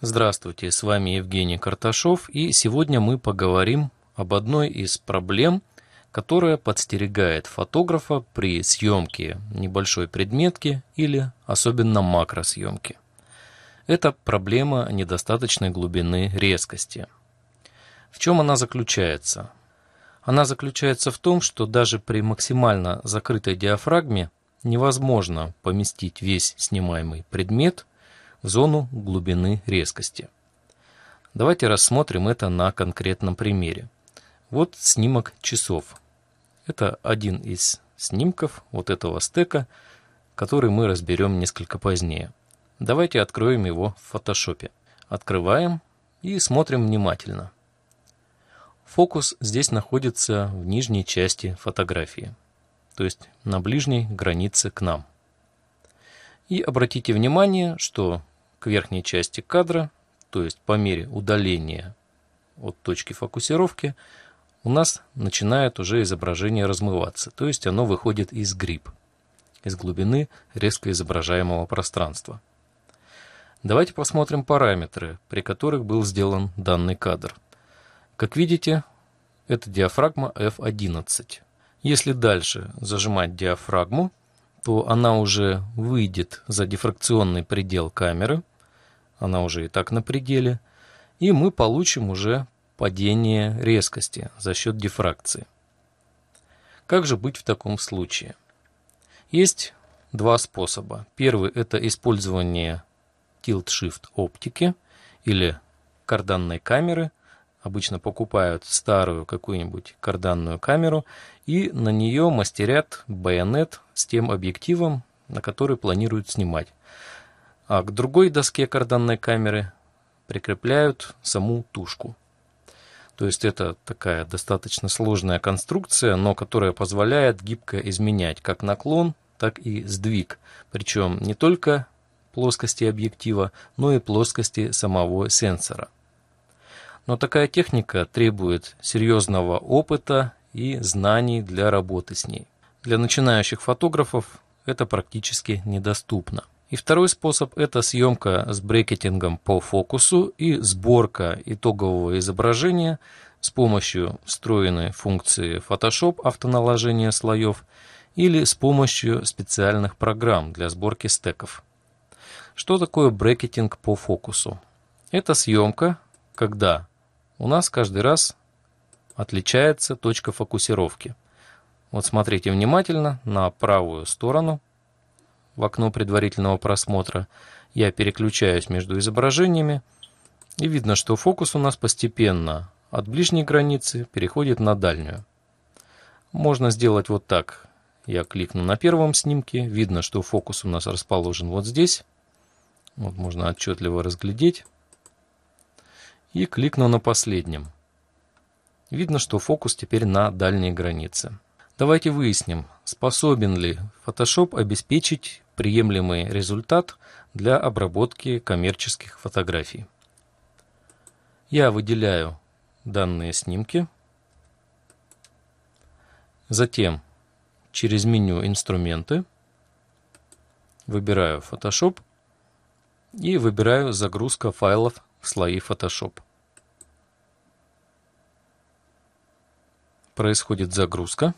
Здравствуйте, с вами Евгений Карташов, и сегодня мы поговорим об одной из проблем, которая подстерегает фотографа при съемке небольшой предметки или особенно макросъемки. Это проблема недостаточной глубины резкости. В чем она заключается? Она заключается в том, что даже при максимально закрытой диафрагме невозможно поместить весь снимаемый предмет – зону глубины резкости. Давайте рассмотрим это на конкретном примере. Вот снимок часов. Это один из снимков вот этого стека, который мы разберем несколько позднее. Давайте откроем его в фотошопе. Открываем и смотрим внимательно. Фокус здесь находится в нижней части фотографии, то есть на ближней границе к нам. И обратите внимание, что к верхней части кадра, то есть по мере удаления от точки фокусировки, у нас начинает уже изображение размываться, то есть оно выходит из гриб, из глубины резко изображаемого пространства. Давайте посмотрим параметры, при которых был сделан данный кадр. Как видите, это диафрагма F11. Если дальше зажимать диафрагму, то она уже выйдет за дифракционный предел камеры – она уже и так на пределе, и мы получим уже падение резкости за счет дифракции. Как же быть в таком случае? Есть два способа. Первый – это использование tilt-shift оптики или карданной камеры. Обычно покупают старую какую-нибудь карданную камеру и на нее мастерят байонет с тем объективом, на который планируют снимать а к другой доске карданной камеры прикрепляют саму тушку. То есть это такая достаточно сложная конструкция, но которая позволяет гибко изменять как наклон, так и сдвиг. Причем не только плоскости объектива, но и плоскости самого сенсора. Но такая техника требует серьезного опыта и знаний для работы с ней. Для начинающих фотографов это практически недоступно. И второй способ – это съемка с брекетингом по фокусу и сборка итогового изображения с помощью встроенной функции Photoshop автоналожения слоев или с помощью специальных программ для сборки стеков. Что такое брекетинг по фокусу? Это съемка, когда у нас каждый раз отличается точка фокусировки. Вот смотрите внимательно на правую сторону – в окно предварительного просмотра. Я переключаюсь между изображениями, и видно, что фокус у нас постепенно от ближней границы переходит на дальнюю. Можно сделать вот так. Я кликну на первом снимке, видно, что фокус у нас расположен вот здесь. Вот можно отчетливо разглядеть. И кликну на последнем. Видно, что фокус теперь на дальней границе. Давайте выясним, способен ли Photoshop обеспечить приемлемый результат для обработки коммерческих фотографий. Я выделяю данные снимки. Затем через меню «Инструменты» выбираю Photoshop и выбираю «Загрузка файлов в слои Photoshop». Происходит загрузка.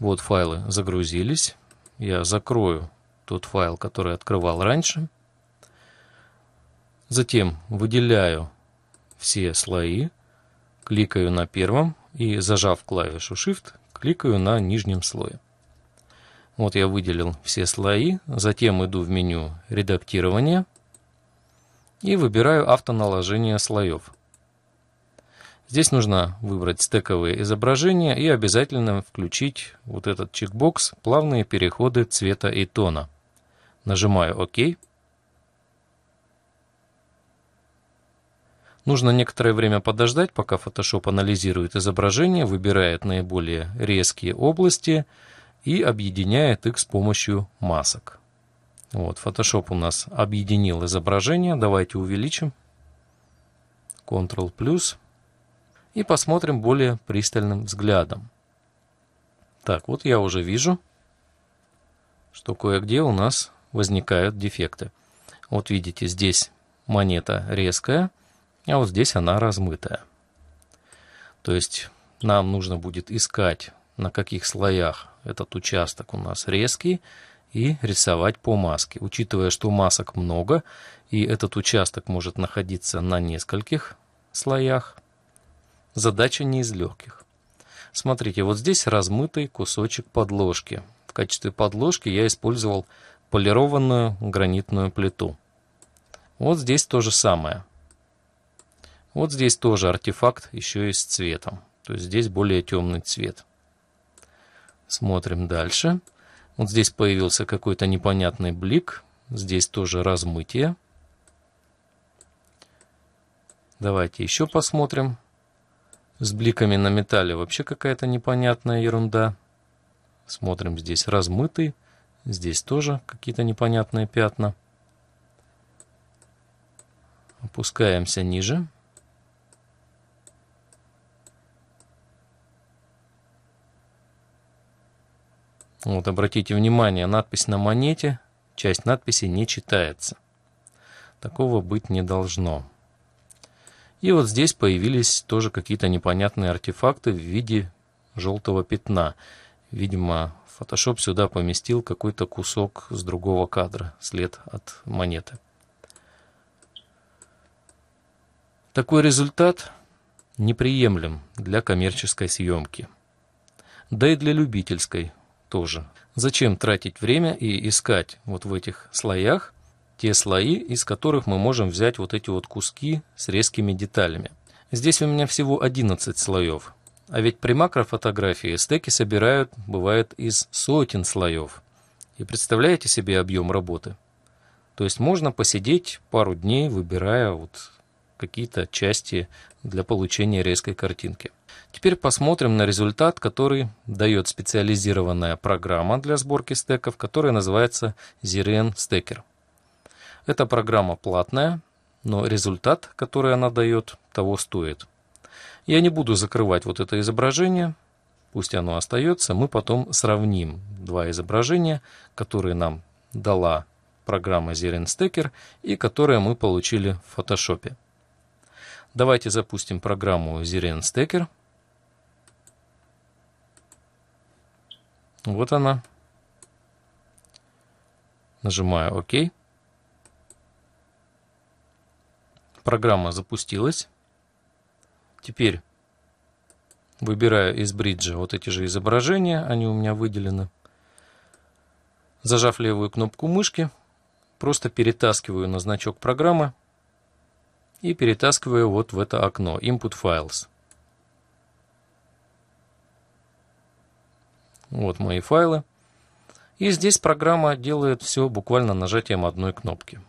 Вот файлы загрузились. Я закрою тот файл, который открывал раньше. Затем выделяю все слои, кликаю на первом и, зажав клавишу Shift, кликаю на нижнем слое. Вот я выделил все слои, затем иду в меню редактирования и выбираю автоналожение слоев. Здесь нужно выбрать стековые изображения и обязательно включить вот этот чекбокс «Плавные переходы цвета и тона». Нажимаю «Ок». Нужно некоторое время подождать, пока Photoshop анализирует изображение, выбирает наиболее резкие области и объединяет их с помощью масок. Вот, Photoshop у нас объединил изображение. Давайте увеличим. Ctrl+. плюс и посмотрим более пристальным взглядом. Так, вот я уже вижу, что кое-где у нас возникают дефекты. Вот видите, здесь монета резкая, а вот здесь она размытая. То есть нам нужно будет искать, на каких слоях этот участок у нас резкий, и рисовать по маске. Учитывая, что масок много, и этот участок может находиться на нескольких слоях, Задача не из легких. Смотрите, вот здесь размытый кусочек подложки. В качестве подложки я использовал полированную гранитную плиту. Вот здесь то же самое. Вот здесь тоже артефакт еще и с цветом. То есть здесь более темный цвет. Смотрим дальше. Вот здесь появился какой-то непонятный блик. Здесь тоже размытие. Давайте еще посмотрим с бликами на металле вообще какая-то непонятная ерунда. Смотрим здесь размытый, здесь тоже какие-то непонятные пятна. Опускаемся ниже. Вот, обратите внимание, надпись на монете, часть надписи не читается. Такого быть не должно. И вот здесь появились тоже какие-то непонятные артефакты в виде желтого пятна. Видимо, Photoshop сюда поместил какой-то кусок с другого кадра, след от монеты. Такой результат неприемлем для коммерческой съемки. Да и для любительской тоже. Зачем тратить время и искать вот в этих слоях – те слои, из которых мы можем взять вот эти вот куски с резкими деталями. Здесь у меня всего 11 слоев, а ведь при макрофотографии стеки собирают, бывает, из сотен слоев. И представляете себе объем работы? То есть можно посидеть пару дней, выбирая вот какие-то части для получения резкой картинки. Теперь посмотрим на результат, который дает специализированная программа для сборки стеков, которая называется Ziren Stacker. Эта программа платная, но результат, который она дает, того стоит. Я не буду закрывать вот это изображение, пусть оно остается, мы потом сравним два изображения, которые нам дала программа ZerenStacker и которые мы получили в фотошопе. Давайте запустим программу ZerenStacker. Вот она. Нажимаю ОК. OK. Программа запустилась. Теперь выбираю из бриджа вот эти же изображения, они у меня выделены. Зажав левую кнопку мышки, просто перетаскиваю на значок программы и перетаскиваю вот в это окно Input Files. Вот мои файлы. И здесь программа делает все буквально нажатием одной кнопки.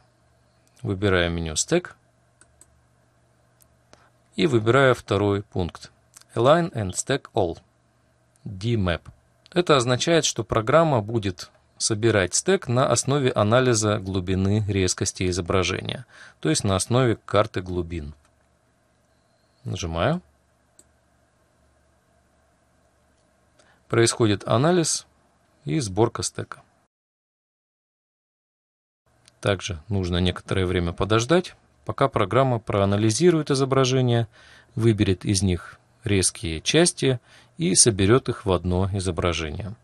Выбираю меню Stack – и выбираю второй пункт Align and Stack All DMAP. Это означает, что программа будет собирать стек на основе анализа глубины резкости изображения, то есть на основе карты глубин. Нажимаю. Происходит анализ и сборка стека. Также нужно некоторое время подождать, пока программа проанализирует изображения, выберет из них резкие части и соберет их в одно изображение.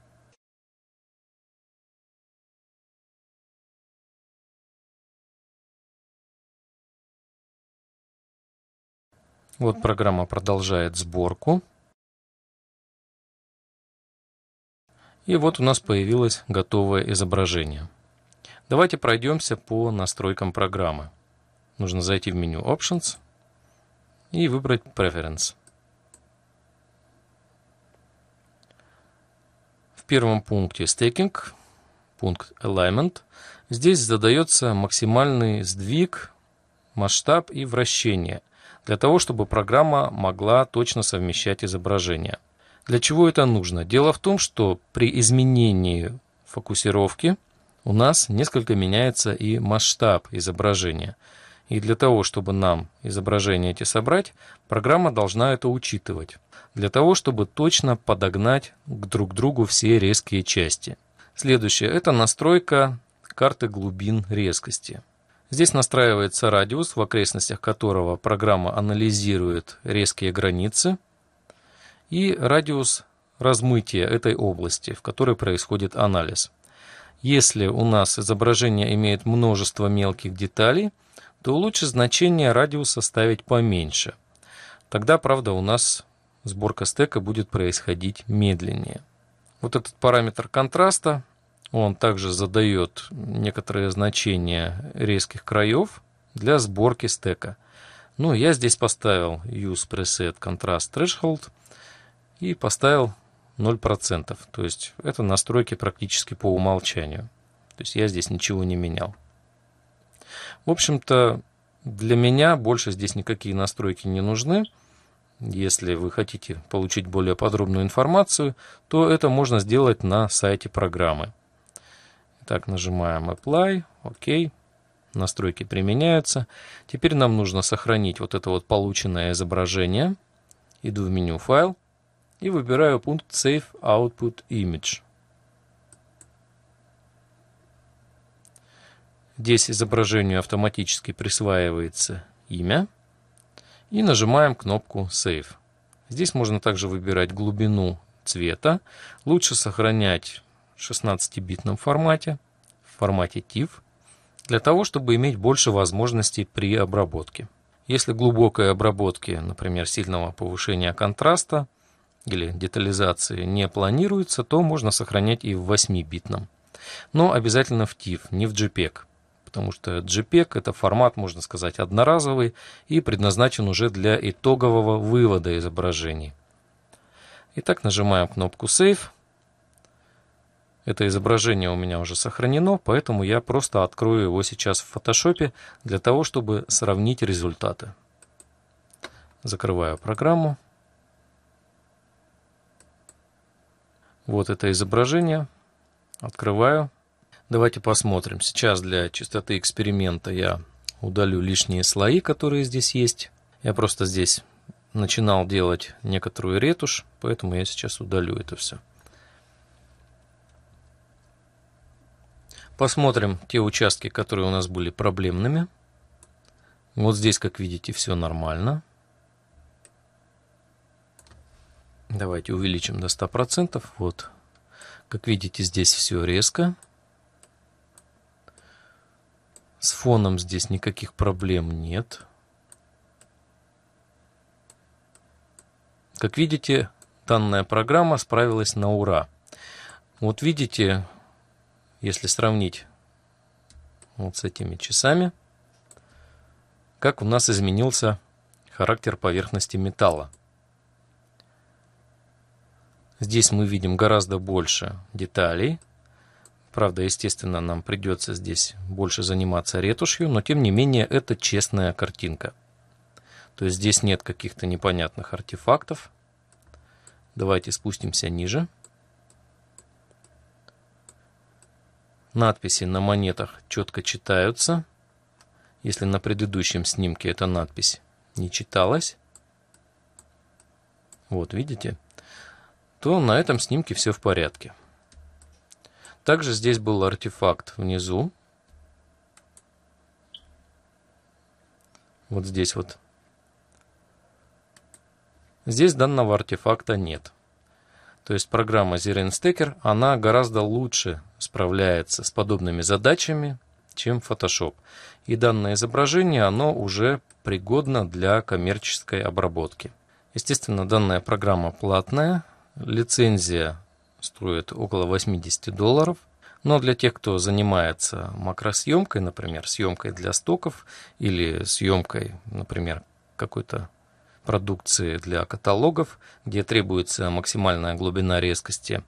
Вот программа продолжает сборку. И вот у нас появилось готовое изображение. Давайте пройдемся по настройкам программы. Нужно зайти в меню Options и выбрать Preference. В первом пункте Staking, пункт Alignment, здесь задается максимальный сдвиг, масштаб и вращение, для того, чтобы программа могла точно совмещать изображения. Для чего это нужно? Дело в том, что при изменении фокусировки у нас несколько меняется и масштаб изображения – и для того, чтобы нам изображения эти собрать, программа должна это учитывать. Для того, чтобы точно подогнать к друг другу все резкие части. Следующее – это настройка карты глубин резкости. Здесь настраивается радиус, в окрестностях которого программа анализирует резкие границы, и радиус размытия этой области, в которой происходит анализ. Если у нас изображение имеет множество мелких деталей – то лучше значение радиуса ставить поменьше. Тогда, правда, у нас сборка стека будет происходить медленнее. Вот этот параметр контраста, он также задает некоторые значения резких краев для сборки стека. Ну, я здесь поставил Use Preset Contrast Threshold и поставил 0%. То есть это настройки практически по умолчанию. То есть я здесь ничего не менял. В общем-то, для меня больше здесь никакие настройки не нужны. Если вы хотите получить более подробную информацию, то это можно сделать на сайте программы. Так, нажимаем Apply, ОК. Настройки применяются. Теперь нам нужно сохранить вот это вот полученное изображение. Иду в меню «Файл» и выбираю пункт «Save Output Image». Здесь изображению автоматически присваивается имя. И нажимаем кнопку Save. Здесь можно также выбирать глубину цвета. Лучше сохранять в 16-битном формате, в формате TIFF, для того, чтобы иметь больше возможностей при обработке. Если глубокой обработки, например, сильного повышения контраста или детализации не планируется, то можно сохранять и в 8-битном. Но обязательно в TIFF, не в JPEG потому что JPEG – это формат, можно сказать, одноразовый и предназначен уже для итогового вывода изображений. Итак, нажимаем кнопку «Save». Это изображение у меня уже сохранено, поэтому я просто открою его сейчас в Photoshop для того, чтобы сравнить результаты. Закрываю программу. Вот это изображение. Открываю. Давайте посмотрим. Сейчас для чистоты эксперимента я удалю лишние слои, которые здесь есть. Я просто здесь начинал делать некоторую ретушь, поэтому я сейчас удалю это все. Посмотрим те участки, которые у нас были проблемными. Вот здесь, как видите, все нормально. Давайте увеличим до 100%. Вот. Как видите, здесь все резко. С фоном здесь никаких проблем нет. Как видите, данная программа справилась на ура. Вот видите, если сравнить вот с этими часами, как у нас изменился характер поверхности металла. Здесь мы видим гораздо больше деталей. Правда, естественно, нам придется здесь больше заниматься ретушью, но тем не менее это честная картинка. То есть здесь нет каких-то непонятных артефактов. Давайте спустимся ниже. Надписи на монетах четко читаются. Если на предыдущем снимке эта надпись не читалась, вот видите, то на этом снимке все в порядке. Также здесь был артефакт внизу. Вот здесь вот. Здесь данного артефакта нет. То есть программа Zeren она гораздо лучше справляется с подобными задачами, чем Photoshop. И данное изображение, оно уже пригодно для коммерческой обработки. Естественно, данная программа платная, лицензия стоит около 80 долларов. Но для тех, кто занимается макросъемкой, например, съемкой для стоков или съемкой, например, какой-то продукции для каталогов, где требуется максимальная глубина резкости,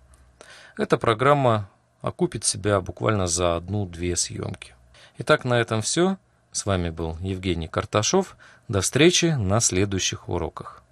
эта программа окупит себя буквально за одну-две съемки. Итак, на этом все. С вами был Евгений Карташов. До встречи на следующих уроках.